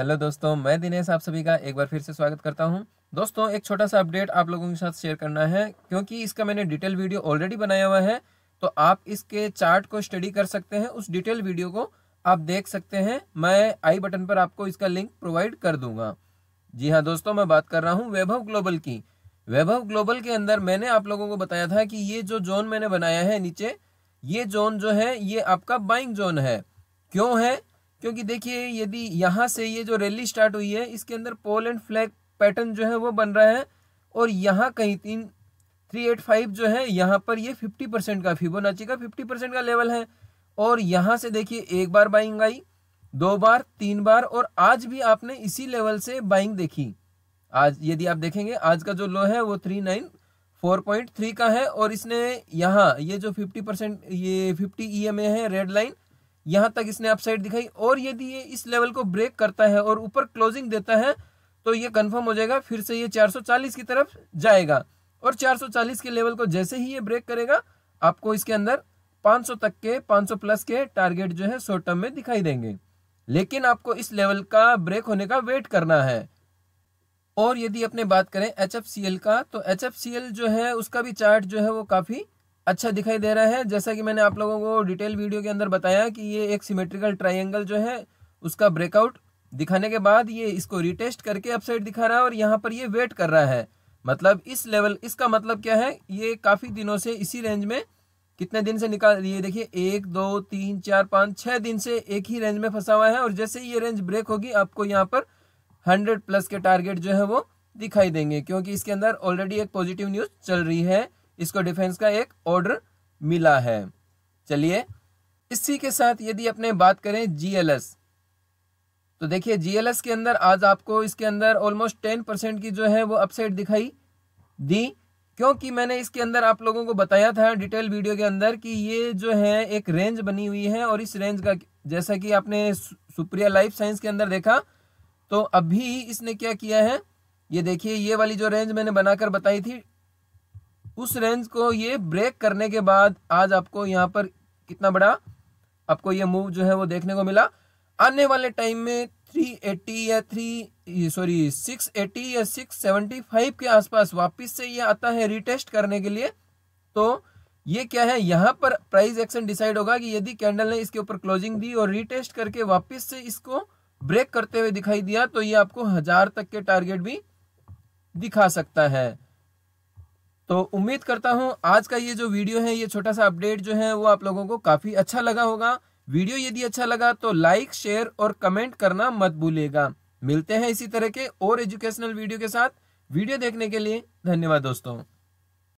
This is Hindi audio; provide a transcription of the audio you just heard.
हेलो दोस्तों मैं दिनेश आप सभी का एक बार फिर से स्वागत करता हूं दोस्तों एक छोटा सा अपडेट आप लोगों के साथ शेयर करना है क्योंकि इसका मैंने डिटेल वीडियो ऑलरेडी बनाया हुआ है तो आप इसके चार्ट को स्टडी कर सकते हैं उस डिटेल वीडियो को आप देख सकते हैं मैं आई बटन पर आपको इसका लिंक प्रोवाइड कर दूंगा जी हाँ दोस्तों मैं बात कर रहा हूँ वैभव ग्लोबल की वैभव ग्लोबल के अंदर मैंने आप लोगों को बताया था कि ये जो जोन मैंने बनाया है नीचे ये जोन जो है ये आपका बाइंग जोन है क्यों है क्योंकि देखिए यदि यहाँ से ये जो रैली स्टार्ट हुई है इसके अंदर पोल एंड फ्लैग पैटर्न जो है वो बन रहा है और यहाँ कहीं तीन थ्री एट फाइव जो है यहाँ पर ये फिफ्टी परसेंट का फिबोनाची का फिफ्टी परसेंट का लेवल है और यहाँ से देखिए एक बार बाइंग आई दो बार तीन बार और आज भी आपने इसी लेवल से बाइंग देखी आज यदि आप देखेंगे आज का जो लो है वो three nine four point three का है और इसने यहाँ ये जो फिफ्टी परसेंट ये फिफ्टी ई एम ए है रेड लाइन यहाँ तक इसने अपसाइड दिखाई और यदि ये इस लेवल को ब्रेक करता है और ऊपर क्लोजिंग देता है तो ये कंफर्म हो जाएगा फिर से ये 440 की तरफ जाएगा और 440 के लेवल को जैसे ही ये ब्रेक करेगा आपको इसके अंदर 500 तक के 500 प्लस के टारगेट जो है शॉर्ट टर्म में दिखाई देंगे लेकिन आपको इस लेवल का ब्रेक होने का वेट करना है और यदि अपने बात करें एच का तो एच जो है उसका भी चार्ट जो है वो काफ़ी अच्छा दिखाई दे रहा है जैसा कि मैंने आप लोगों को डिटेल वीडियो के अंदर बताया कि ये एक सिमेट्रिकल ट्राइंगल जो है उसका ब्रेकआउट दिखाने के बाद ये इसको रिटेस्ट करके अपसाइड दिखा रहा है और यहाँ पर ये वेट कर रहा है मतलब इस लेवल इसका मतलब क्या है ये काफ़ी दिनों से इसी रेंज में कितने दिन से निकाल ये देखिए एक दो तीन चार पाँच छः दिन से एक ही रेंज में फंसा हुआ है और जैसे ही ये रेंज ब्रेक होगी आपको यहाँ पर हंड्रेड प्लस के टारगेट जो है वो दिखाई देंगे क्योंकि इसके अंदर ऑलरेडी एक पॉजिटिव न्यूज़ चल रही है इसको डिफेंस का एक ऑर्डर मिला है चलिए इसी के साथ यदि अपने बात करें जीएलएस तो देखिए जीएलएस के अंदर आज आपको इसके अंदर ऑलमोस्ट टेन परसेंट की जो है वो अपसेट दिखाई दी क्योंकि मैंने इसके अंदर आप लोगों को बताया था डिटेल वीडियो के अंदर कि ये जो है एक रेंज बनी हुई है और इस रेंज का जैसा कि आपने सुप्रिया लाइफ साइंस के अंदर देखा तो अभी इसने क्या किया है ये देखिए ये वाली जो रेंज मैंने बनाकर बताई थी उस रेंज को ये ब्रेक करने के बाद आज आपको यहाँ पर कितना बड़ा आपको ये मूव जो है वो देखने को मिला आने वाले टाइम में 380 या 3 सॉरी 680 या 675 के आसपास वापस से ये आता है रिटेस्ट करने के लिए तो ये क्या है यहाँ पर प्राइस एक्शन डिसाइड होगा कि यदि कैंडल ने इसके ऊपर क्लोजिंग दी और रिटेस्ट करके वापस से इसको ब्रेक करते हुए दिखाई दिया तो ये आपको हजार तक के टारगेट भी दिखा सकता है तो उम्मीद करता हूँ आज का ये जो वीडियो है ये छोटा सा अपडेट जो है वो आप लोगों को काफ़ी अच्छा लगा होगा वीडियो यदि अच्छा लगा तो लाइक शेयर और कमेंट करना मत भूलिएगा मिलते हैं इसी तरह के और एजुकेशनल वीडियो के साथ वीडियो देखने के लिए धन्यवाद दोस्तों